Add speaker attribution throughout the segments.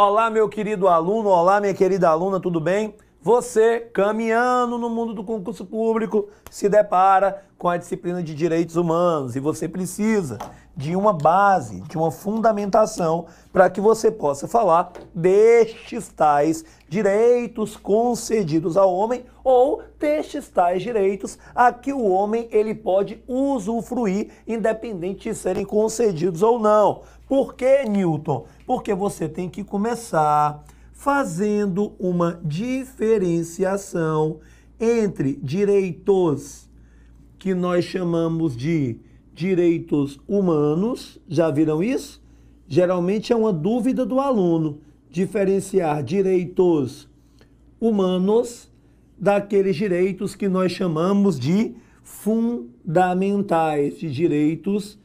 Speaker 1: Olá, meu querido aluno, olá, minha querida aluna, tudo bem? Você, caminhando no mundo do concurso público, se depara com a disciplina de direitos humanos e você precisa de uma base, de uma fundamentação para que você possa falar destes tais direitos concedidos ao homem ou destes tais direitos a que o homem ele pode usufruir independente de serem concedidos ou não. Por que, Newton? Porque você tem que começar fazendo uma diferenciação entre direitos que nós chamamos de direitos humanos, já viram isso? Geralmente é uma dúvida do aluno diferenciar direitos humanos daqueles direitos que nós chamamos de fundamentais, de direitos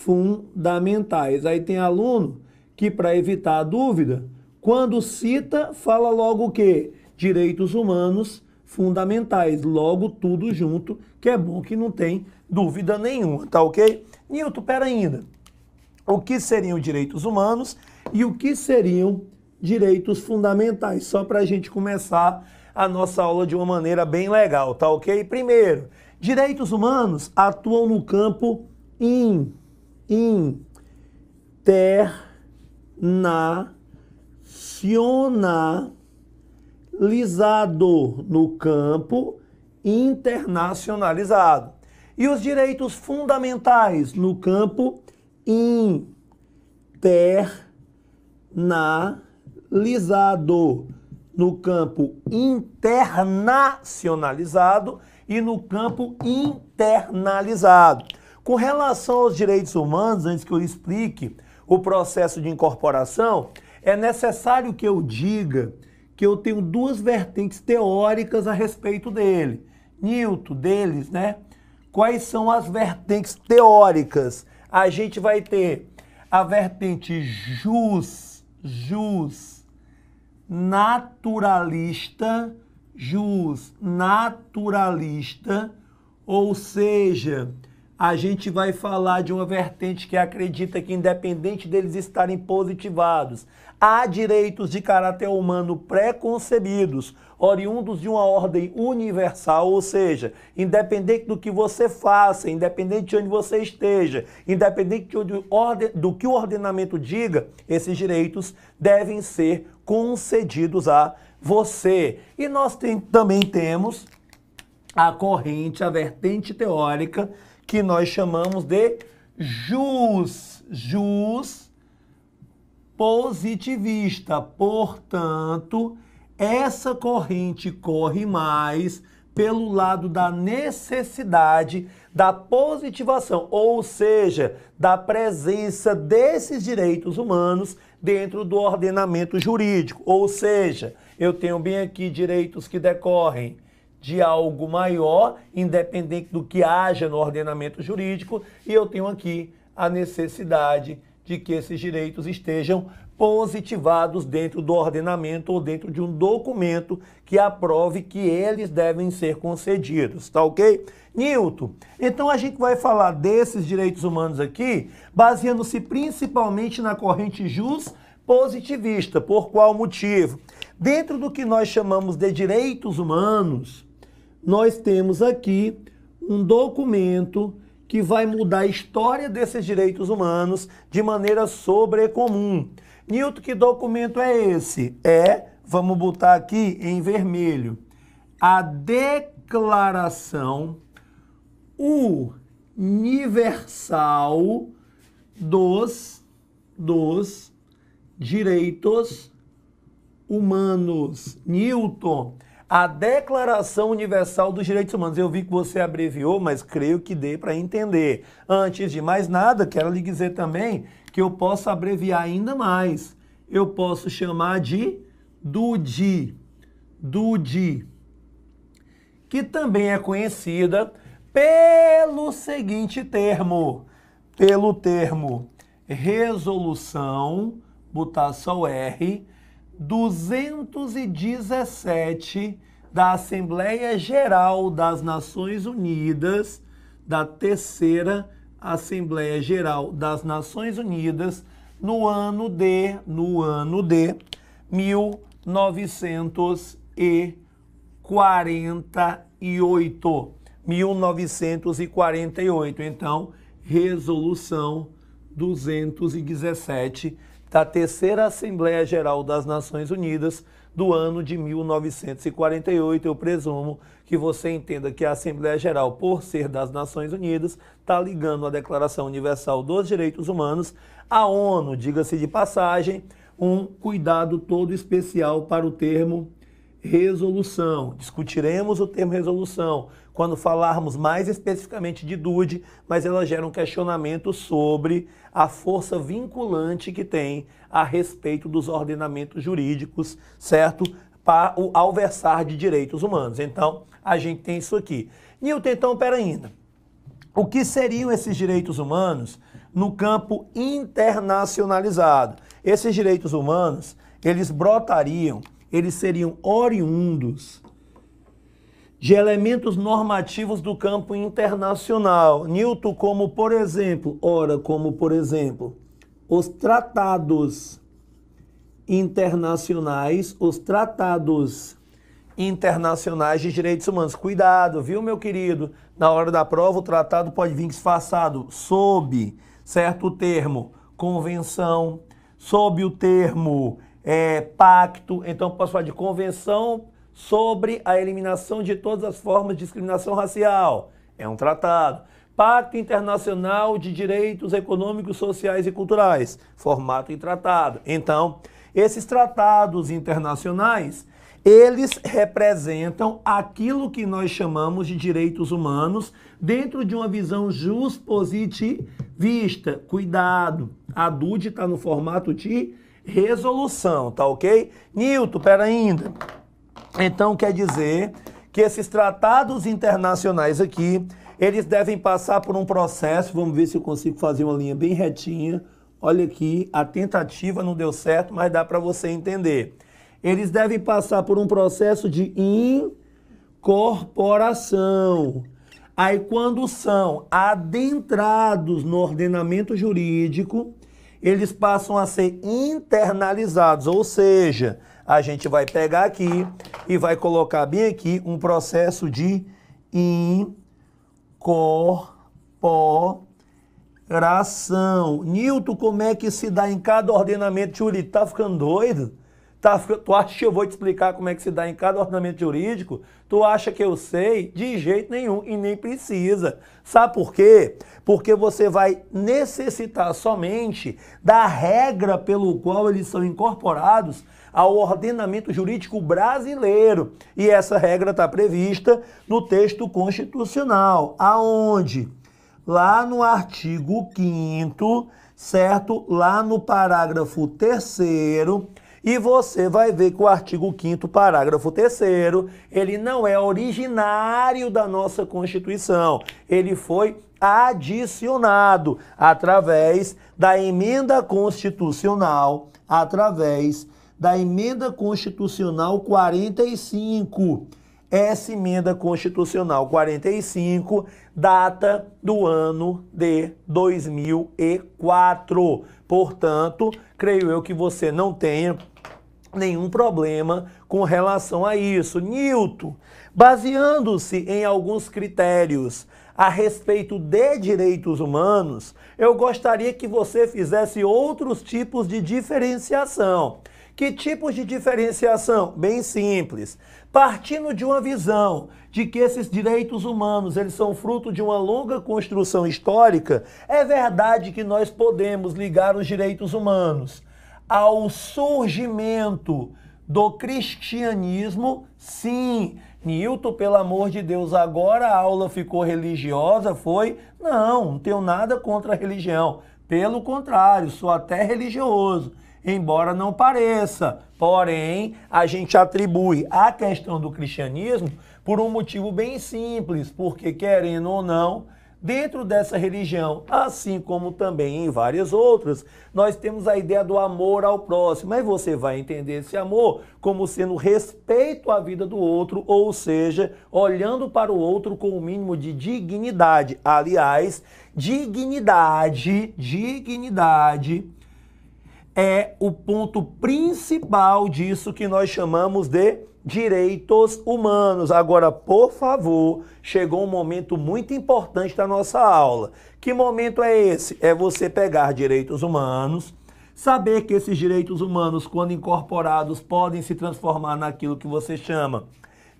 Speaker 1: fundamentais. Aí tem aluno que, para evitar a dúvida, quando cita, fala logo o quê? Direitos humanos fundamentais. Logo, tudo junto, que é bom que não tem dúvida nenhuma, tá ok? Nilton, pera ainda. O que seriam direitos humanos e o que seriam direitos fundamentais? Só para a gente começar a nossa aula de uma maneira bem legal, tá ok? Primeiro, direitos humanos atuam no campo em internacionalizado no campo internacionalizado e os direitos fundamentais no campo internalizado no campo internacionalizado e no campo internalizado com relação aos direitos humanos, antes que eu explique o processo de incorporação, é necessário que eu diga que eu tenho duas vertentes teóricas a respeito dele. Newton, deles, né? Quais são as vertentes teóricas? A gente vai ter a vertente jus, jus naturalista, jus naturalista, ou seja, a gente vai falar de uma vertente que acredita que, independente deles estarem positivados, há direitos de caráter humano pré-concebidos, oriundos de uma ordem universal, ou seja, independente do que você faça, independente de onde você esteja, independente onde, do que o ordenamento diga, esses direitos devem ser concedidos a você. E nós tem, também temos a corrente, a vertente teórica que nós chamamos de jus, jus positivista. Portanto, essa corrente corre mais pelo lado da necessidade da positivação, ou seja, da presença desses direitos humanos dentro do ordenamento jurídico. Ou seja, eu tenho bem aqui direitos que decorrem de algo maior, independente do que haja no ordenamento jurídico, e eu tenho aqui a necessidade de que esses direitos estejam positivados dentro do ordenamento ou dentro de um documento que aprove que eles devem ser concedidos, tá ok? Newton, então a gente vai falar desses direitos humanos aqui, baseando-se principalmente na corrente jus positivista. Por qual motivo? Dentro do que nós chamamos de direitos humanos, nós temos aqui um documento que vai mudar a história desses direitos humanos de maneira sobrecomum. Nilton, que documento é esse? É, vamos botar aqui em vermelho, a Declaração Universal dos, dos Direitos Humanos. Newton, a Declaração Universal dos Direitos Humanos. Eu vi que você abreviou, mas creio que dê para entender. Antes de mais nada, quero lhe dizer também que eu posso abreviar ainda mais. Eu posso chamar de DUDI. DUDI, que também é conhecida pelo seguinte termo, pelo termo resolução, botar só o R, 217 da Assembleia Geral das Nações Unidas, da terceira Assembleia Geral das Nações Unidas, no ano de, no ano de 1948. 1948. Então, resolução 217 da Terceira Assembleia Geral das Nações Unidas do ano de 1948. Eu presumo que você entenda que a Assembleia Geral, por ser das Nações Unidas, está ligando a Declaração Universal dos Direitos Humanos à ONU, diga-se de passagem, um cuidado todo especial para o termo resolução. Discutiremos o termo resolução quando falarmos mais especificamente de Dude, mas ela gera um questionamento sobre a força vinculante que tem a respeito dos ordenamentos jurídicos, certo? Para o alversar de direitos humanos. Então, a gente tem isso aqui. Newton, então, pera ainda. O que seriam esses direitos humanos no campo internacionalizado? Esses direitos humanos, eles brotariam eles seriam oriundos de elementos normativos do campo internacional. Newton, como por exemplo, ora, como por exemplo, os tratados internacionais, os tratados internacionais de direitos humanos. Cuidado, viu, meu querido? Na hora da prova, o tratado pode vir disfarçado sob certo termo convenção, sob o termo é, pacto, então posso falar de convenção sobre a eliminação de todas as formas de discriminação racial. É um tratado. Pacto Internacional de Direitos Econômicos, Sociais e Culturais, formato e tratado. Então, esses tratados internacionais, eles representam aquilo que nós chamamos de direitos humanos dentro de uma visão positivista. Cuidado, a DUD está no formato de resolução, tá ok? Newton, pera ainda. Então quer dizer que esses tratados internacionais aqui, eles devem passar por um processo, vamos ver se eu consigo fazer uma linha bem retinha. Olha aqui, a tentativa não deu certo, mas dá para você entender. Eles devem passar por um processo de incorporação. Aí quando são adentrados no ordenamento jurídico, eles passam a ser internalizados, ou seja, a gente vai pegar aqui e vai colocar bem aqui um processo de incorporação. Newton, como é que se dá em cada ordenamento? Tchuri, tá ficando doido? Tá, tu acha que eu vou te explicar como é que se dá em cada ordenamento jurídico? Tu acha que eu sei? De jeito nenhum e nem precisa. Sabe por quê? Porque você vai necessitar somente da regra pelo qual eles são incorporados ao ordenamento jurídico brasileiro. E essa regra está prevista no texto constitucional. Aonde? Lá no artigo 5 certo? Lá no parágrafo 3 e você vai ver que o artigo 5 parágrafo 3 ele não é originário da nossa Constituição. Ele foi adicionado através da emenda constitucional, através da emenda constitucional 45. Essa emenda constitucional 45 data do ano de 2004. Portanto, creio eu que você não tenha nenhum problema com relação a isso. Newton, baseando-se em alguns critérios a respeito de direitos humanos, eu gostaria que você fizesse outros tipos de diferenciação. Que tipos de diferenciação? Bem simples. Partindo de uma visão de que esses direitos humanos, eles são fruto de uma longa construção histórica, é verdade que nós podemos ligar os direitos humanos ao surgimento do cristianismo, sim. Nilton, pelo amor de Deus, agora a aula ficou religiosa, foi? Não, não tenho nada contra a religião. Pelo contrário, sou até religioso, embora não pareça. Porém, a gente atribui a questão do cristianismo por um motivo bem simples, porque querendo ou não, Dentro dessa religião, assim como também em várias outras, nós temos a ideia do amor ao próximo. Aí você vai entender esse amor como sendo respeito à vida do outro, ou seja, olhando para o outro com o mínimo de dignidade. Aliás, dignidade, dignidade é o ponto principal disso que nós chamamos de direitos humanos. Agora, por favor, chegou um momento muito importante da nossa aula. Que momento é esse? É você pegar direitos humanos, saber que esses direitos humanos, quando incorporados, podem se transformar naquilo que você chama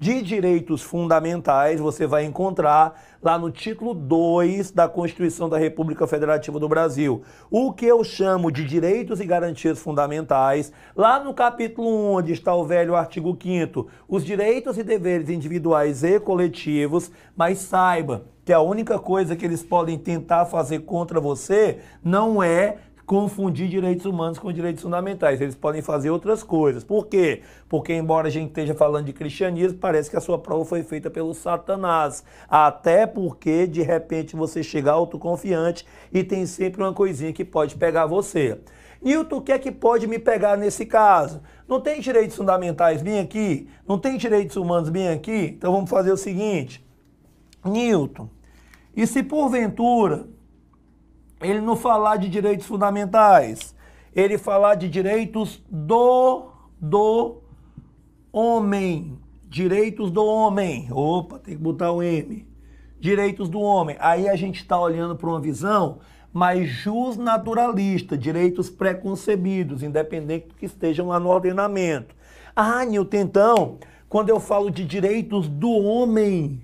Speaker 1: de direitos fundamentais, você vai encontrar lá no título 2 da Constituição da República Federativa do Brasil. O que eu chamo de direitos e garantias fundamentais, lá no capítulo 1, onde está o velho artigo 5 os direitos e deveres individuais e coletivos, mas saiba que a única coisa que eles podem tentar fazer contra você não é confundir direitos humanos com direitos fundamentais. Eles podem fazer outras coisas. Por quê? Porque, embora a gente esteja falando de cristianismo, parece que a sua prova foi feita pelo Satanás. Até porque, de repente, você chega autoconfiante e tem sempre uma coisinha que pode pegar você. Nilton, o que é que pode me pegar nesse caso? Não tem direitos fundamentais bem aqui? Não tem direitos humanos bem aqui? Então vamos fazer o seguinte. Nilton, e se porventura ele não falar de direitos fundamentais, ele falar de direitos do, do homem. Direitos do homem. Opa, tem que botar o M. Direitos do homem. Aí a gente está olhando para uma visão mais justnaturalista, direitos preconcebidos, independente do que estejam lá no ordenamento. Ah, Nilton, então, quando eu falo de direitos do homem,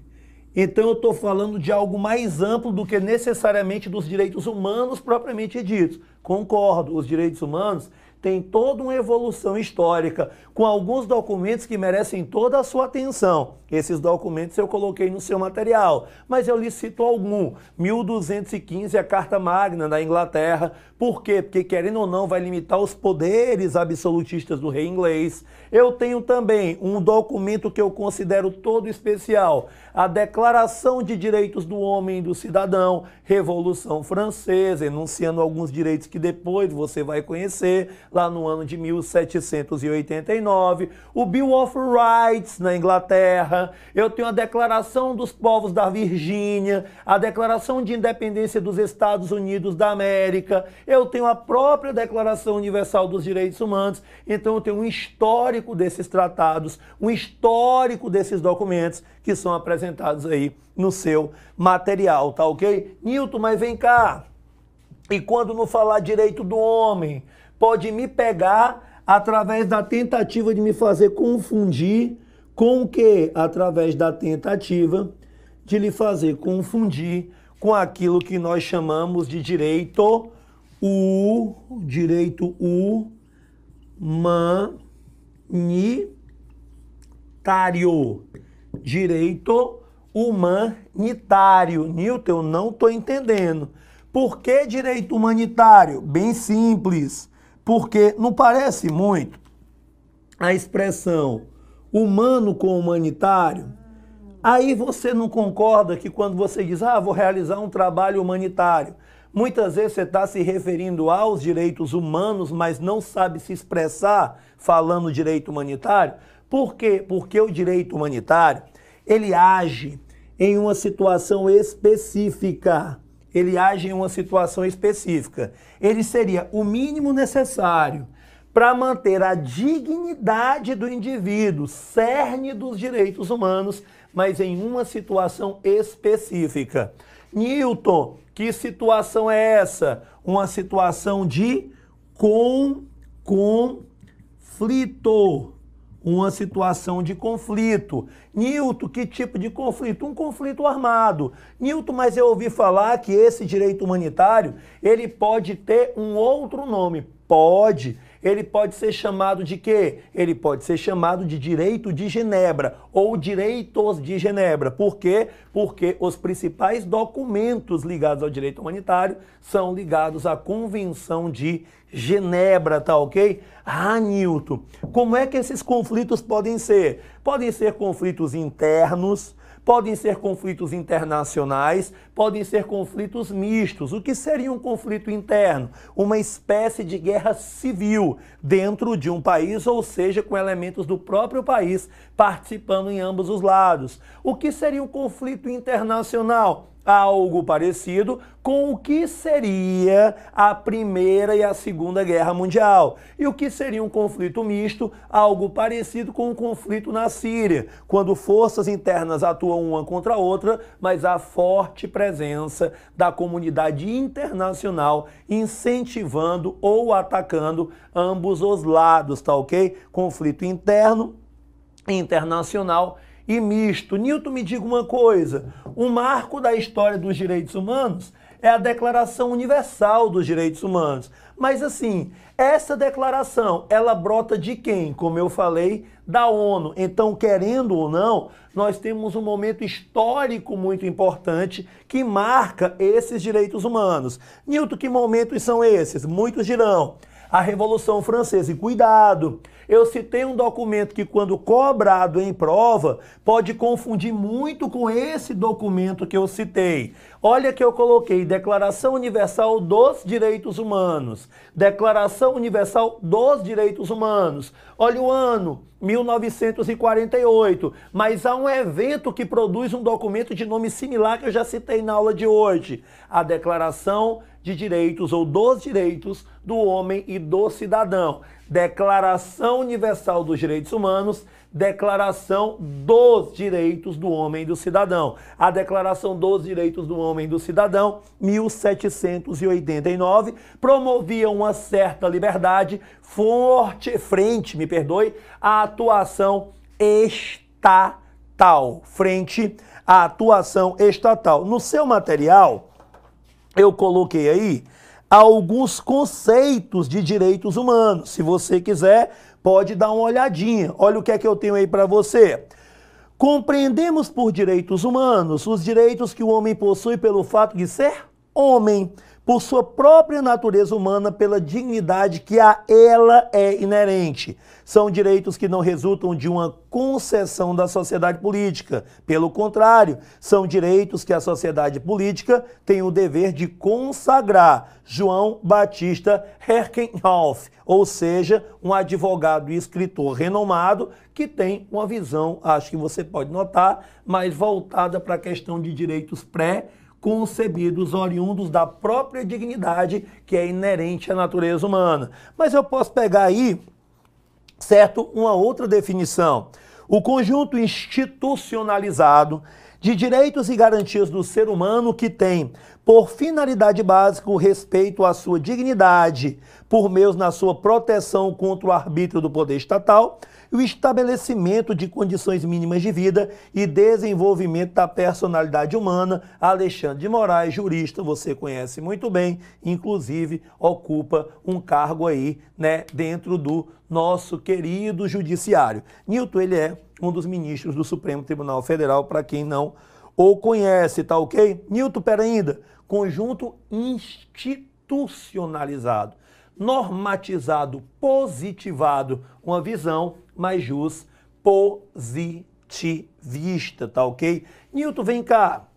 Speaker 1: então eu estou falando de algo mais amplo do que necessariamente dos direitos humanos propriamente ditos. Concordo, os direitos humanos têm toda uma evolução histórica, com alguns documentos que merecem toda a sua atenção. Esses documentos eu coloquei no seu material, mas eu lhe cito algum. 1215, a Carta Magna da Inglaterra, por quê? Porque, querendo ou não, vai limitar os poderes absolutistas do rei inglês. Eu tenho também um documento que eu considero todo especial: a Declaração de Direitos do Homem e do Cidadão, Revolução Francesa, enunciando alguns direitos que depois você vai conhecer, lá no ano de 1789. O Bill of Rights na Inglaterra. Eu tenho a Declaração dos Povos da Virgínia, a Declaração de Independência dos Estados Unidos da América eu tenho a própria Declaração Universal dos Direitos Humanos, então eu tenho um histórico desses tratados, um histórico desses documentos que são apresentados aí no seu material, tá ok? Nilton, mas vem cá. E quando não falar direito do homem, pode me pegar através da tentativa de me fazer confundir com o quê? Através da tentativa de lhe fazer confundir com aquilo que nós chamamos de direito U, direito U, humanitário. Direito humanitário. Newton, eu não estou entendendo. Por que direito humanitário? Bem simples. Porque não parece muito a expressão humano com humanitário? Aí você não concorda que quando você diz, ah, vou realizar um trabalho humanitário, Muitas vezes você está se referindo aos direitos humanos, mas não sabe se expressar falando direito humanitário. Por quê? Porque o direito humanitário ele age em uma situação específica. Ele age em uma situação específica. Ele seria o mínimo necessário para manter a dignidade do indivíduo, cerne dos direitos humanos, mas em uma situação específica. Newton que situação é essa? Uma situação de com, conflito. Uma situação de conflito. Nilton, que tipo de conflito? Um conflito armado. Nilton, mas eu ouvi falar que esse direito humanitário, ele pode ter um outro nome. Pode. Ele pode ser chamado de quê? Ele pode ser chamado de direito de Genebra ou direitos de Genebra. Por quê? Porque os principais documentos ligados ao direito humanitário são ligados à Convenção de Genebra, tá ok? Ah, como é que esses conflitos podem ser? Podem ser conflitos internos Podem ser conflitos internacionais, podem ser conflitos mistos. O que seria um conflito interno? Uma espécie de guerra civil dentro de um país, ou seja, com elementos do próprio país participando em ambos os lados. O que seria um conflito internacional? algo parecido com o que seria a Primeira e a Segunda Guerra Mundial, e o que seria um conflito misto, algo parecido com o um conflito na Síria, quando forças internas atuam uma contra a outra, mas há forte presença da comunidade internacional incentivando ou atacando ambos os lados, tá ok? Conflito interno internacional e misto. Newton, me diga uma coisa: o marco da história dos direitos humanos é a Declaração Universal dos Direitos Humanos. Mas assim, essa declaração, ela brota de quem? Como eu falei, da ONU. Então, querendo ou não, nós temos um momento histórico muito importante que marca esses direitos humanos. Nilton, que momentos são esses? Muitos dirão. A Revolução Francesa, e cuidado, eu citei um documento que, quando cobrado em prova, pode confundir muito com esse documento que eu citei. Olha que eu coloquei Declaração Universal dos Direitos Humanos. Declaração Universal dos Direitos Humanos. Olha o ano, 1948. Mas há um evento que produz um documento de nome similar que eu já citei na aula de hoje. A Declaração de Direitos ou dos Direitos do Homem e do Cidadão. Declaração Universal dos Direitos Humanos, Declaração dos Direitos do Homem e do Cidadão. A Declaração dos Direitos do Homem e do Cidadão, 1789, promovia uma certa liberdade forte frente, me perdoe, à atuação estatal, frente à atuação estatal. No seu material eu coloquei aí alguns conceitos de direitos humanos. Se você quiser, pode dar uma olhadinha. Olha o que é que eu tenho aí para você. Compreendemos por direitos humanos os direitos que o homem possui pelo fato de ser homem, por sua própria natureza humana, pela dignidade que a ela é inerente. São direitos que não resultam de uma concessão da sociedade política. Pelo contrário, são direitos que a sociedade política tem o dever de consagrar. João Batista Herkenhoff, ou seja, um advogado e escritor renomado que tem uma visão, acho que você pode notar, mais voltada para a questão de direitos pré concebidos oriundos da própria dignidade que é inerente à natureza humana. Mas eu posso pegar aí, certo, uma outra definição. O conjunto institucionalizado de direitos e garantias do ser humano que tem por finalidade básica o respeito à sua dignidade, por meios na sua proteção contra o arbítrio do poder estatal, e o estabelecimento de condições mínimas de vida e desenvolvimento da personalidade humana. Alexandre de Moraes, jurista, você conhece muito bem, inclusive ocupa um cargo aí, né, dentro do nosso querido judiciário. Newton, ele é um dos ministros do Supremo Tribunal Federal, para quem não o conhece, tá ok? Newton ainda conjunto institucionalizado, normatizado, positivado, uma visão mais justa, positivista, tá ok? Newton, vem cá.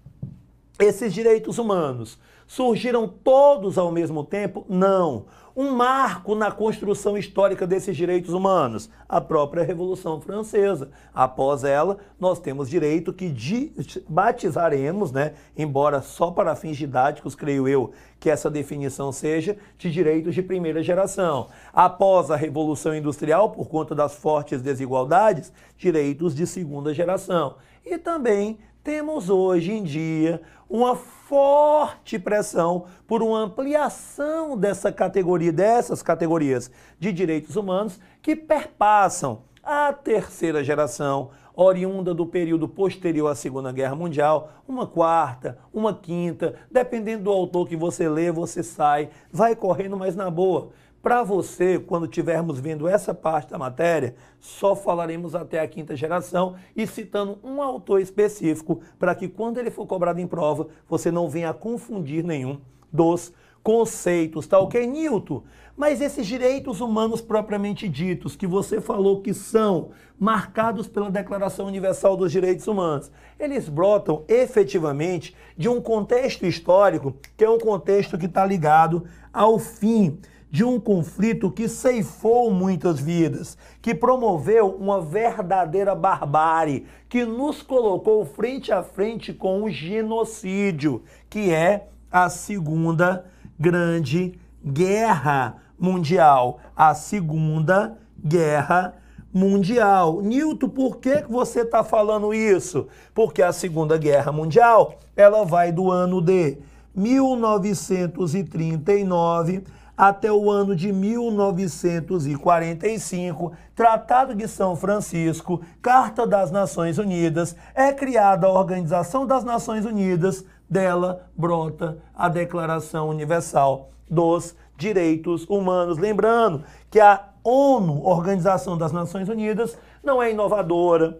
Speaker 1: Esses direitos humanos surgiram todos ao mesmo tempo? Não um marco na construção histórica desses direitos humanos, a própria Revolução Francesa. Após ela, nós temos direito que batizaremos, né, embora só para fins didáticos, creio eu, que essa definição seja de direitos de primeira geração. Após a Revolução Industrial, por conta das fortes desigualdades, direitos de segunda geração. E também temos hoje em dia uma forte pressão por uma ampliação dessa categoria, dessas categorias de direitos humanos que perpassam a terceira geração, oriunda do período posterior à Segunda Guerra Mundial, uma quarta, uma quinta, dependendo do autor que você lê, você sai, vai correndo mais na boa. Para você, quando tivermos vendo essa parte da matéria, só falaremos até a quinta geração e citando um autor específico para que quando ele for cobrado em prova, você não venha confundir nenhum dos conceitos, tá ok, Newton? Mas esses direitos humanos propriamente ditos, que você falou que são marcados pela Declaração Universal dos Direitos Humanos, eles brotam efetivamente de um contexto histórico, que é um contexto que está ligado ao fim de um conflito que ceifou muitas vidas, que promoveu uma verdadeira barbárie, que nos colocou frente a frente com o genocídio, que é a Segunda Grande Guerra Mundial. A Segunda Guerra Mundial. Nilton, por que você está falando isso? Porque a Segunda Guerra Mundial ela vai do ano de 1939 até o ano de 1945, Tratado de São Francisco, Carta das Nações Unidas, é criada a Organização das Nações Unidas, dela brota a Declaração Universal dos Direitos Humanos. Lembrando que a ONU, Organização das Nações Unidas, não é inovadora,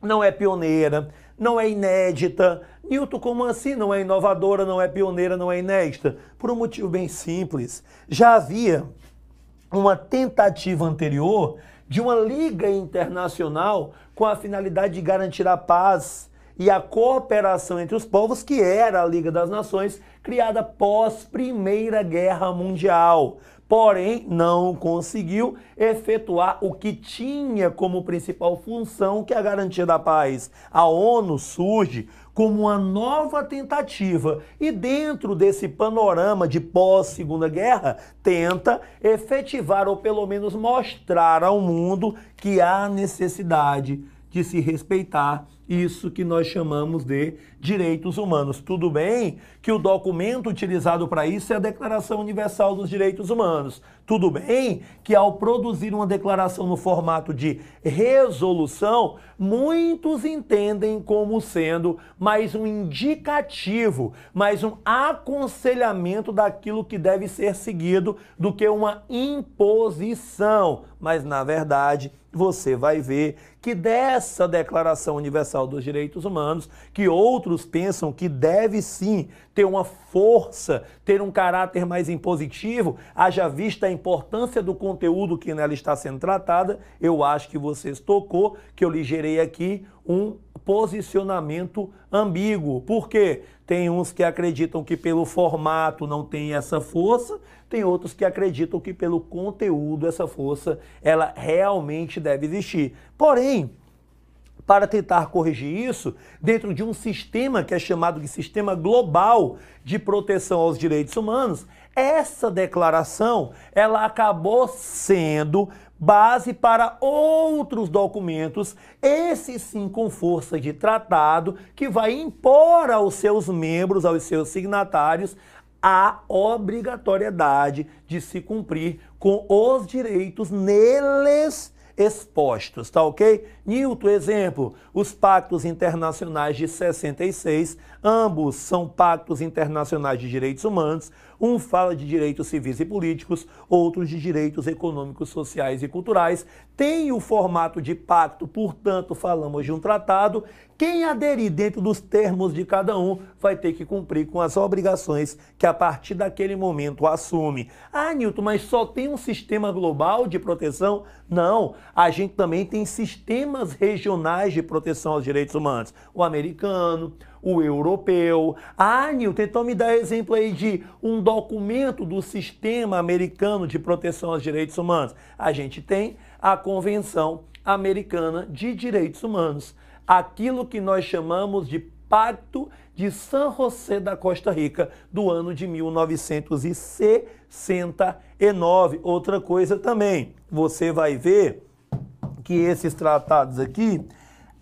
Speaker 1: não é pioneira, não é inédita. Newton, como assim? Não é inovadora, não é pioneira, não é inédita? Por um motivo bem simples. Já havia uma tentativa anterior de uma liga internacional com a finalidade de garantir a paz e a cooperação entre os povos, que era a Liga das Nações, criada pós Primeira Guerra Mundial porém não conseguiu efetuar o que tinha como principal função, que é a garantia da paz. A ONU surge como uma nova tentativa e dentro desse panorama de pós-Segunda Guerra, tenta efetivar ou pelo menos mostrar ao mundo que há necessidade de se respeitar isso que nós chamamos de direitos humanos. Tudo bem que o documento utilizado para isso é a Declaração Universal dos Direitos Humanos. Tudo bem que, ao produzir uma declaração no formato de resolução, muitos entendem como sendo mais um indicativo, mais um aconselhamento daquilo que deve ser seguido do que uma imposição. Mas, na verdade, você vai ver que dessa Declaração Universal Universal dos Direitos Humanos, que outros pensam que deve sim ter uma força, ter um caráter mais impositivo, haja vista a importância do conteúdo que nela está sendo tratada, eu acho que vocês tocou, que eu ligerei aqui um posicionamento ambíguo. Por quê? Tem uns que acreditam que pelo formato não tem essa força, tem outros que acreditam que pelo conteúdo essa força ela realmente deve existir. Porém, para tentar corrigir isso dentro de um sistema que é chamado de Sistema Global de Proteção aos Direitos Humanos, essa declaração ela acabou sendo base para outros documentos, esse sim com força de tratado, que vai impor aos seus membros, aos seus signatários, a obrigatoriedade de se cumprir com os direitos neles expostos, tá ok? Newton, exemplo, os pactos internacionais de 66, ambos são pactos internacionais de direitos humanos, um fala de direitos civis e políticos, outros de direitos econômicos, sociais e culturais, tem o formato de pacto, portanto, falamos de um tratado. Quem aderir dentro dos termos de cada um vai ter que cumprir com as obrigações que a partir daquele momento assume. Ah, Newton, mas só tem um sistema global de proteção? Não, a gente também tem sistemas regionais de proteção aos direitos humanos. O americano, o europeu. Ah, Newton, então me dá exemplo aí de um documento do sistema americano de proteção aos direitos humanos. A gente tem a Convenção Americana de Direitos Humanos, aquilo que nós chamamos de Pacto de San José da Costa Rica do ano de 1969. Outra coisa também, você vai ver que esses tratados aqui,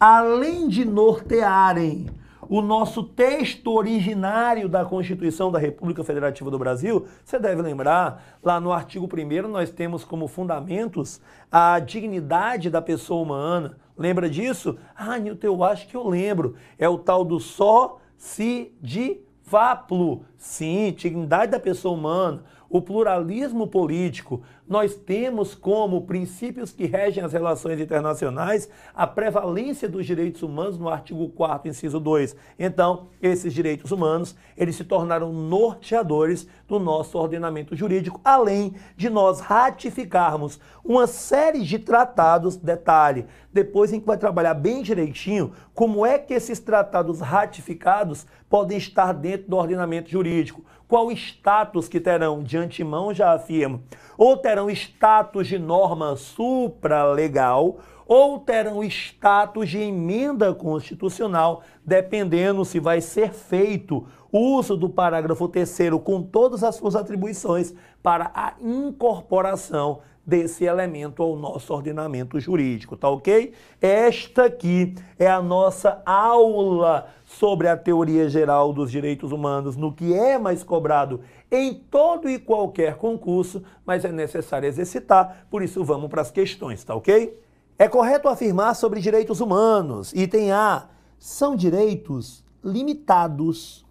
Speaker 1: além de nortearem o nosso texto originário da Constituição da República Federativa do Brasil, você deve lembrar, lá no artigo 1 nós temos como fundamentos a dignidade da pessoa humana. Lembra disso? Ah, Nilton, eu acho que eu lembro. É o tal do só, se, de, vaplo. Sim, dignidade da pessoa humana o pluralismo político, nós temos como princípios que regem as relações internacionais a prevalência dos direitos humanos no artigo 4 inciso 2. Então, esses direitos humanos, eles se tornaram norteadores do nosso ordenamento jurídico, além de nós ratificarmos uma série de tratados, detalhe, depois a gente vai trabalhar bem direitinho como é que esses tratados ratificados podem estar dentro do ordenamento jurídico, qual status que terão? De antemão já afirmo. Ou terão status de norma supralegal, ou terão status de emenda constitucional, dependendo se vai ser feito uso do parágrafo terceiro com todas as suas atribuições para a incorporação desse elemento ao nosso ordenamento jurídico, tá ok? Esta aqui é a nossa aula sobre a teoria geral dos direitos humanos, no que é mais cobrado em todo e qualquer concurso, mas é necessário exercitar, por isso vamos para as questões, tá ok? É correto afirmar sobre direitos humanos, item A, são direitos limitados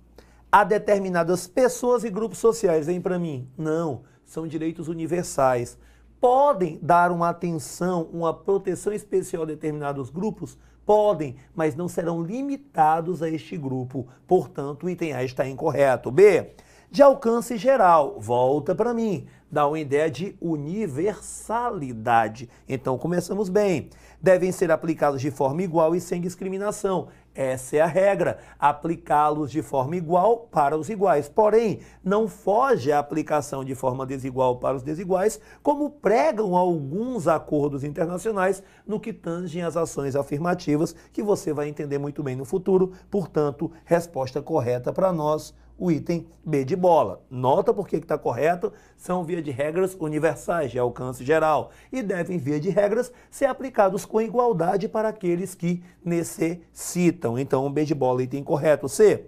Speaker 1: a determinadas pessoas e grupos sociais, hein, para mim? Não, são direitos universais podem dar uma atenção, uma proteção especial a determinados grupos? Podem, mas não serão limitados a este grupo. Portanto, o item A está incorreto. B. De alcance geral, volta para mim. Dá uma ideia de universalidade. Então, começamos bem. Devem ser aplicados de forma igual e sem discriminação. Essa é a regra, aplicá-los de forma igual para os iguais. Porém, não foge a aplicação de forma desigual para os desiguais, como pregam alguns acordos internacionais no que tangem as ações afirmativas, que você vai entender muito bem no futuro. Portanto, resposta correta para nós, o item B de bola. Nota porque está correto, são via de regras universais de alcance geral e devem, via de regras, ser aplicados com igualdade para aqueles que necessitam. Então, B de bola, item correto. C.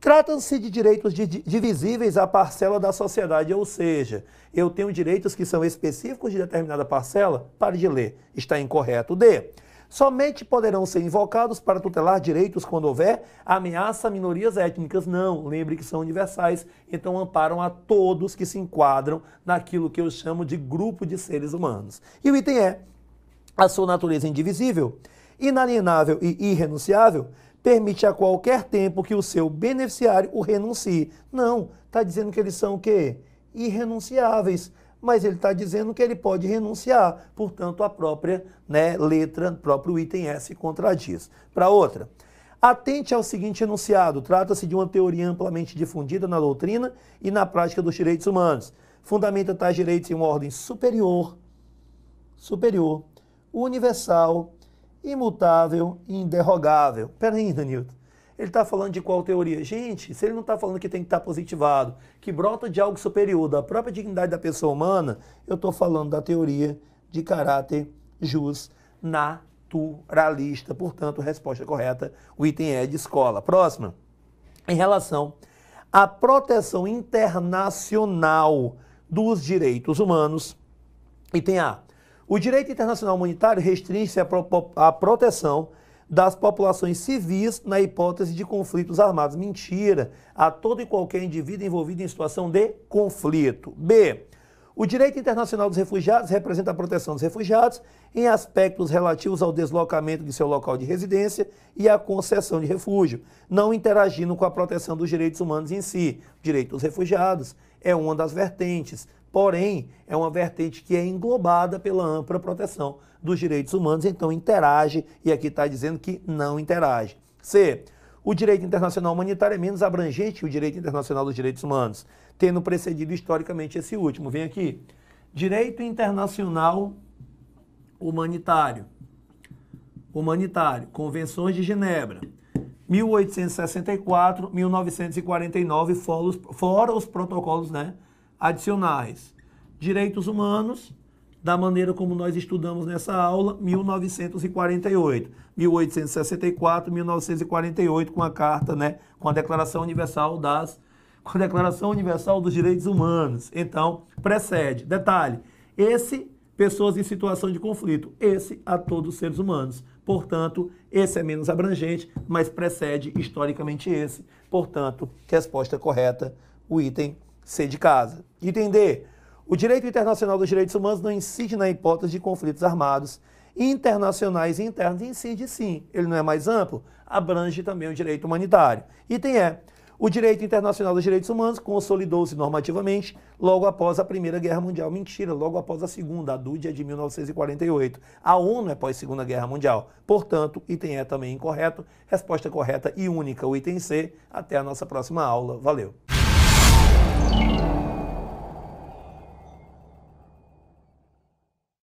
Speaker 1: Tratam-se de direitos divisíveis à parcela da sociedade, ou seja, eu tenho direitos que são específicos de determinada parcela? Pare de ler. Está incorreto. D somente poderão ser invocados para tutelar direitos quando houver ameaça a minorias étnicas. Não, lembre que são universais, então amparam a todos que se enquadram naquilo que eu chamo de grupo de seres humanos. E o item é: a sua natureza indivisível, inalienável e irrenunciável permite a qualquer tempo que o seu beneficiário o renuncie. Não, está dizendo que eles são o quê? Irrenunciáveis mas ele está dizendo que ele pode renunciar. Portanto, a própria né, letra, próprio item S contradiz. Para outra, atente ao seguinte enunciado: trata-se de uma teoria amplamente difundida na doutrina e na prática dos direitos humanos. Fundamenta tais direitos em uma ordem superior, superior, universal, imutável e inderrogável. Peraí, Danilton. Ele está falando de qual teoria? Gente, se ele não está falando que tem que estar tá positivado, que brota de algo superior da própria dignidade da pessoa humana, eu estou falando da teoria de caráter jus naturalista. Portanto, resposta correta, o item é de escola. Próxima. Em relação à proteção internacional dos direitos humanos, item A. O direito internacional humanitário restringe-se à, à proteção das populações civis na hipótese de conflitos armados. Mentira! A todo e qualquer indivíduo envolvido em situação de conflito. B. O direito internacional dos refugiados representa a proteção dos refugiados em aspectos relativos ao deslocamento de seu local de residência e à concessão de refúgio, não interagindo com a proteção dos direitos humanos em si. O direito dos refugiados é uma das vertentes, porém, é uma vertente que é englobada pela ampla proteção dos direitos humanos, então interage, e aqui está dizendo que não interage. C. O direito internacional humanitário é menos abrangente que o direito internacional dos direitos humanos tendo precedido historicamente esse último. Vem aqui. Direito internacional humanitário. Humanitário, Convenções de Genebra. 1864, 1949, fora os, fora os protocolos né, adicionais. Direitos humanos, da maneira como nós estudamos nessa aula, 1948, 1864, 1948, com a carta, né, com a Declaração Universal das com a Declaração Universal dos Direitos Humanos. Então, precede. Detalhe: esse, pessoas em situação de conflito, esse a todos os seres humanos. Portanto, esse é menos abrangente, mas precede historicamente esse. Portanto, resposta correta, o item C de casa. Item D. O direito internacional dos direitos humanos não incide na hipótese de conflitos armados internacionais e internos incide sim. Ele não é mais amplo, abrange também o direito humanitário. Item E. O direito internacional dos direitos humanos consolidou-se normativamente logo após a Primeira Guerra Mundial. Mentira, logo após a Segunda. A DUD é de 1948. A ONU é pós-Segunda Guerra Mundial. Portanto, item E também incorreto. Resposta correta e única, o item C. Até a nossa próxima aula. Valeu!